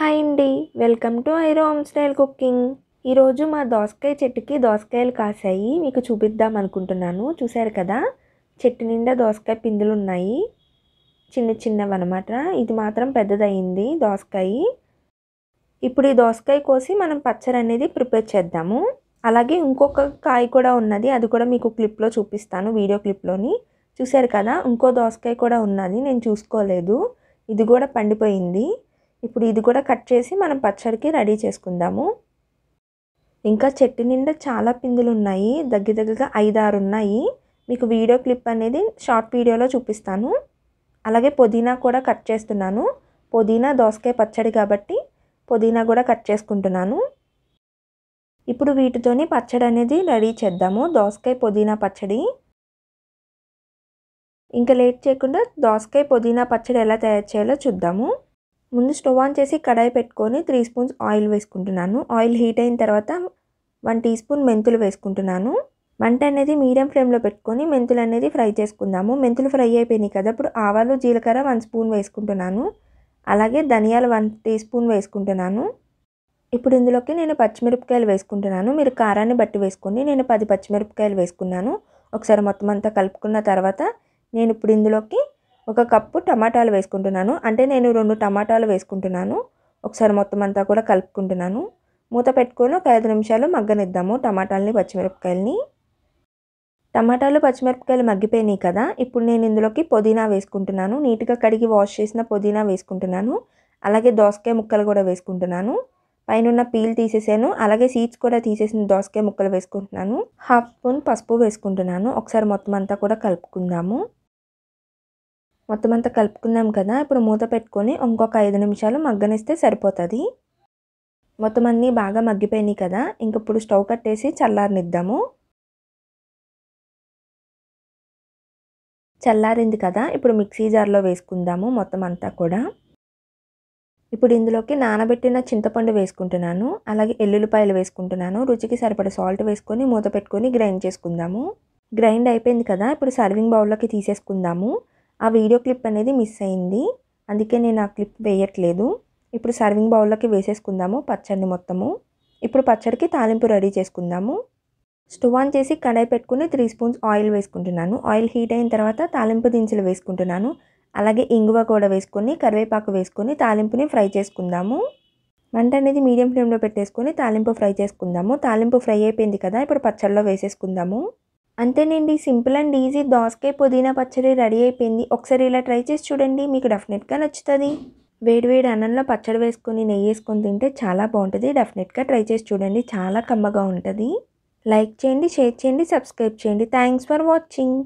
hi అండి welcome to ఐరో home style cooking ఈరోజు మా దోసకాయ చెట్టుకి దోసకాయలు కాసాయి మీకు చూపిద్దాం అనుకుంటున్నాను చూశారు కదా చెట్టు నిండా దోసకాయ పిందులు ఉన్నాయి చిన్న చిన్నవి అనమాట ఇది మాత్రం పెద్దదయ్యింది దోసకాయ ఇప్పుడు ఈ దోసకాయ కోసి మనం పచ్చడి అనేది ప్రిపేర్ చేద్దాము అలాగే ఇంకొక కాయ కూడా ఉన్నది అది కూడా మీకు క్లిప్లో చూపిస్తాను వీడియో క్లిప్లోని చూశారు కదా ఇంకో దోసకాయ కూడా ఉన్నది నేను చూసుకోలేదు ఇది కూడా పండిపోయింది ఇప్పుడు ఇది కూడా కట్ చేసి మనం పచ్చడికి రెడీ చేసుకుందాము ఇంకా చెట్టు నిండా చాలా పిందులు ఉన్నాయి దగ్గర దగ్గరగా ఐదారు ఉన్నాయి మీకు వీడియో క్లిప్ అనేది షార్ట్ వీడియోలో చూపిస్తాను అలాగే పుదీనా కూడా కట్ చేస్తున్నాను పుదీనా దోసకాయ పచ్చడి కాబట్టి పుదీనా కూడా కట్ చేసుకుంటున్నాను ఇప్పుడు వీటితోని పచ్చడి అనేది రెడీ చేద్దాము దోసకాయ పుదీనా పచ్చడి ఇంకా లేట్ చేయకుండా దోసకాయ పుదీనా పచ్చడి ఎలా తయారు చేయాలో చూద్దాము ముందు స్టవ్ ఆన్ చేసి కడాయి పెట్టుకొని త్రీ స్పూన్స్ ఆయిల్ వేసుకుంటున్నాను ఆయిల్ హీట్ అయిన తర్వాత వన్ టీ స్పూన్ మెంతులు వేసుకుంటున్నాను మంట అనేది మీడియం ఫ్లేమ్లో పెట్టుకొని మెంతులు అనేది ఫ్రై చేసుకుందాము మెంతులు ఫ్రై అయిపోయినాయి కదా ఇప్పుడు ఆవాలు జీలకర్ర వన్ స్పూన్ వేసుకుంటున్నాను అలాగే ధనియాలు వన్ టీ స్పూన్ వేసుకుంటున్నాను ఇప్పుడు ఇందులోకి నేను పచ్చిమిరపకాయలు వేసుకుంటున్నాను మీరు కారాన్ని బట్టి వేసుకొని నేను పది పచ్చిమిరపకాయలు వేసుకున్నాను ఒకసారి మొత్తం అంతా కలుపుకున్న తర్వాత నేను ఇప్పుడు ఇందులోకి ఒక కప్పు టమాటాలు వేసుకుంటున్నాను అంటే నేను రెండు టమాటాలు వేసుకుంటున్నాను ఒకసారి మొత్తం అంతా కూడా కలుపుకుంటున్నాను మూత పెట్టుకొని ఒక ఐదు నిమిషాలు మగ్గనిద్దాము టమాటాలని పచ్చిమిరపకాయలని టమాటాలు పచ్చిమిరపకాయలు మగ్గిపోయినాయి కదా ఇప్పుడు నేను ఇందులోకి పుదీనా వేసుకుంటున్నాను నీట్గా కడిగి వాష్ చేసిన పుదీనా వేసుకుంటున్నాను అలాగే దోసకాయ ముక్కలు కూడా వేసుకుంటున్నాను పైన పీల్ తీసేసాను అలాగే సీడ్స్ కూడా తీసేసిన దోసకాయ ముక్కలు వేసుకుంటున్నాను హాఫ్ స్పూన్ పసుపు వేసుకుంటున్నాను ఒకసారి మొత్తం అంతా కూడా కలుపుకుందాము మొత్తం అంతా కలుపుకున్నాం కదా ఇప్పుడు మూత పెట్టుకొని ఇంకొక ఐదు నిమిషాలు మగ్గనిస్తే సరిపోతుంది మొత్తం అన్నీ బాగా మగ్గిపోయినాయి కదా ఇంక ఇప్పుడు స్టవ్ కట్టేసి చల్లారనిద్దాము చల్లారింది కదా ఇప్పుడు మిక్సీ జార్లో వేసుకుందాము మొత్తం అంతా కూడా ఇప్పుడు ఇందులోకి నానబెట్టిన చింతపండు వేసుకుంటున్నాను అలాగే ఎల్లుల్లిపాయలు వేసుకుంటున్నాను రుచికి సరిపడ సాల్ట్ వేసుకొని మూత పెట్టుకొని గ్రైండ్ చేసుకుందాము గ్రైండ్ అయిపోయింది కదా ఇప్పుడు సర్వింగ్ బౌల్లోకి తీసేసుకుందాము ఆ వీడియో క్లిప్ అనేది మిస్ అయింది అందుకే నేను ఆ క్లిప్ వేయట్లేదు ఇప్పుడు సర్వింగ్ బౌల్లోకి వేసేసుకుందాము పచ్చడిని మొత్తము ఇప్పుడు పచ్చడికి తాలింపు రెడీ చేసుకుందాము స్టవ్ ఆన్ చేసి కడాయి పెట్టుకుని త్రీ స్పూన్స్ ఆయిల్ వేసుకుంటున్నాను ఆయిల్ హీట్ అయిన తర్వాత తాలింపు దించులు వేసుకుంటున్నాను అలాగే ఇంగువ కూడా వేసుకొని కరివేపాకు వేసుకొని తాలింపుని ఫ్రై చేసుకుందాము మంట అనేది మీడియం ఫ్లేమ్లో పెట్టేసుకొని తాలింపు ఫ్రై చేసుకుందాము తాలింపు ఫ్రై అయిపోయింది కదా ఇప్పుడు పచ్చడిలో వేసేసుకుందాము అంతేనండి సింపుల్ అండ్ ఈజీ దోసకాయ పుదీనా పచ్చడి రెడీ అయిపోయింది ఒకసారి ఇలా ట్రై చేసి చూడండి మీకు డెఫినెట్గా నచ్చుతుంది వేడివేడి అన్నంలో పచ్చడి వేసుకొని నెయ్యి వేసుకొని తింటే చాలా బాగుంటుంది డెఫినెట్గా ట్రై చేసి చూడండి చాలా కమ్మగా ఉంటుంది లైక్ చేయండి షేర్ చేయండి సబ్స్క్రైబ్ చేయండి థ్యాంక్స్ ఫర్ వాచింగ్